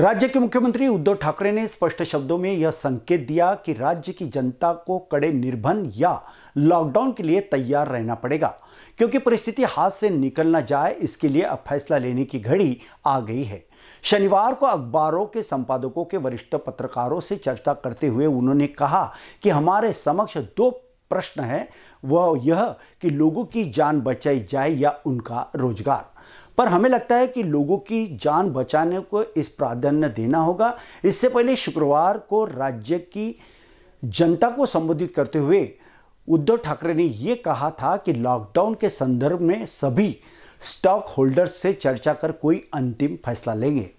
राज्य के मुख्यमंत्री उद्धव ठाकरे ने स्पष्ट शब्दों में यह संकेत दिया कि राज्य की जनता को कड़े निर्बंध या लॉकडाउन के लिए तैयार रहना पड़ेगा क्योंकि परिस्थिति हाथ से निकल ना जाए इसके लिए अब फैसला लेने की घड़ी आ गई है शनिवार को अखबारों के संपादकों के वरिष्ठ पत्रकारों से चर्चा करते हुए उन्होंने कहा कि हमारे समक्ष दो प्रश्न है वह यह कि लोगों की जान बचाई जाए या उनका रोजगार पर हमें लगता है कि लोगों की जान बचाने को इस प्राधान्य देना होगा इससे पहले शुक्रवार को राज्य की जनता को संबोधित करते हुए उद्धव ठाकरे ने यह कहा था कि लॉकडाउन के संदर्भ में सभी स्टॉक होल्डर्स से चर्चा कर कोई अंतिम फैसला लेंगे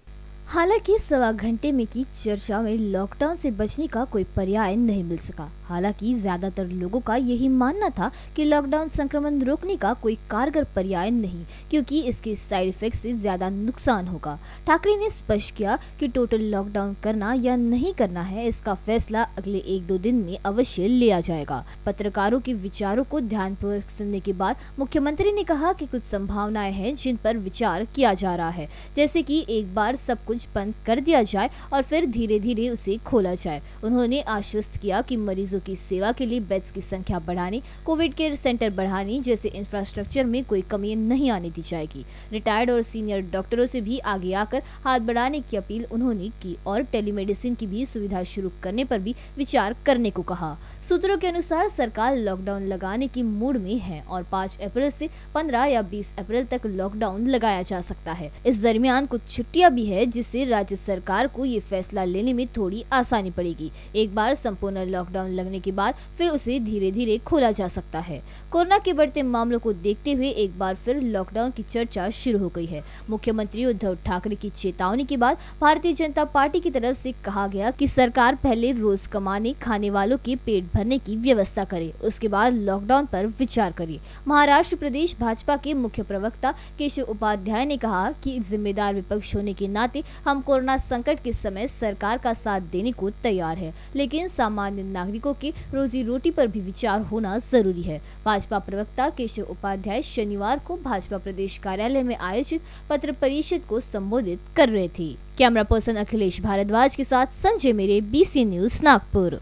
हालांकि सवा घंटे में की चर्चा में लॉकडाउन से बचने का कोई पर्याय नहीं मिल सका हालांकि ज्यादातर लोगों का यही मानना था कि लॉकडाउन संक्रमण रोकने का कोई कारगर पर्याय नहीं क्योंकि इसके साइड इफेक्ट से ज्यादा नुकसान होगा ठाकरे ने स्पष्ट किया कि टोटल लॉकडाउन करना या नहीं करना है इसका फैसला अगले एक दो दिन में अवश्य लिया जाएगा पत्रकारों के विचारों को पूर्वक सुनने के बाद मुख्यमंत्री ने कहा की कुछ संभावनाएं है जिन पर विचार किया जा रहा है जैसे की एक बार सब कुछ इलाज बंद कर दिया जाए और फिर धीरे धीरे उसे खोला जाए उन्होंने आश्वस्त किया कि मरीजों की सेवा के लिए बेड्स की संख्या बढ़ाने कोविड केयर सेंटर बढ़ाने जैसे इंफ्रास्ट्रक्चर में कोई कमी नहीं आने दी जाएगी रिटायर्ड और सीनियर डॉक्टरों से भी आगे आकर हाथ बढ़ाने की अपील उन्होंने की और टेलीमेडिसिन की भी सुविधा शुरू करने पर भी विचार करने को कहा सूत्रों के अनुसार सरकार लॉकडाउन लगाने की मूड में है और 5 अप्रैल से 15 या 20 अप्रैल तक लॉकडाउन लगाया जा सकता है इस दरमियान कुछ छुट्टियां भी है जिस से राज्य सरकार को ये फैसला लेने में थोड़ी आसानी पड़ेगी एक बार संपूर्ण लॉकडाउन लगने के बाद फिर उसे धीरे धीरे खोला जा सकता है कोरोना के बढ़ते मामलों को देखते हुए एक बार फिर लॉकडाउन की चर्चा शुरू हो गई है मुख्यमंत्री उद्धव ठाकरे की चेतावनी के बाद भारतीय जनता पार्टी की तरफ से कहा गया की सरकार पहले रोज कमाने खाने वालों के पेट भरने की व्यवस्था करे उसके बाद लॉकडाउन पर विचार करे महाराष्ट्र प्रदेश भाजपा के मुख्य प्रवक्ता केशव उपाध्याय ने कहा कि जिम्मेदार विपक्ष होने के नाते हम कोरोना संकट के समय सरकार का साथ देने को तैयार है लेकिन सामान्य नागरिकों की रोजी रोटी पर भी विचार होना जरूरी है भाजपा प्रवक्ता केशव उपाध्याय शनिवार को भाजपा प्रदेश कार्यालय में आयोजित पत्र परिषद को संबोधित कर रहे थे कैमरा पर्सन अखिलेश भारद्वाज के साथ संजय मेरे बीसी न्यूज नागपुर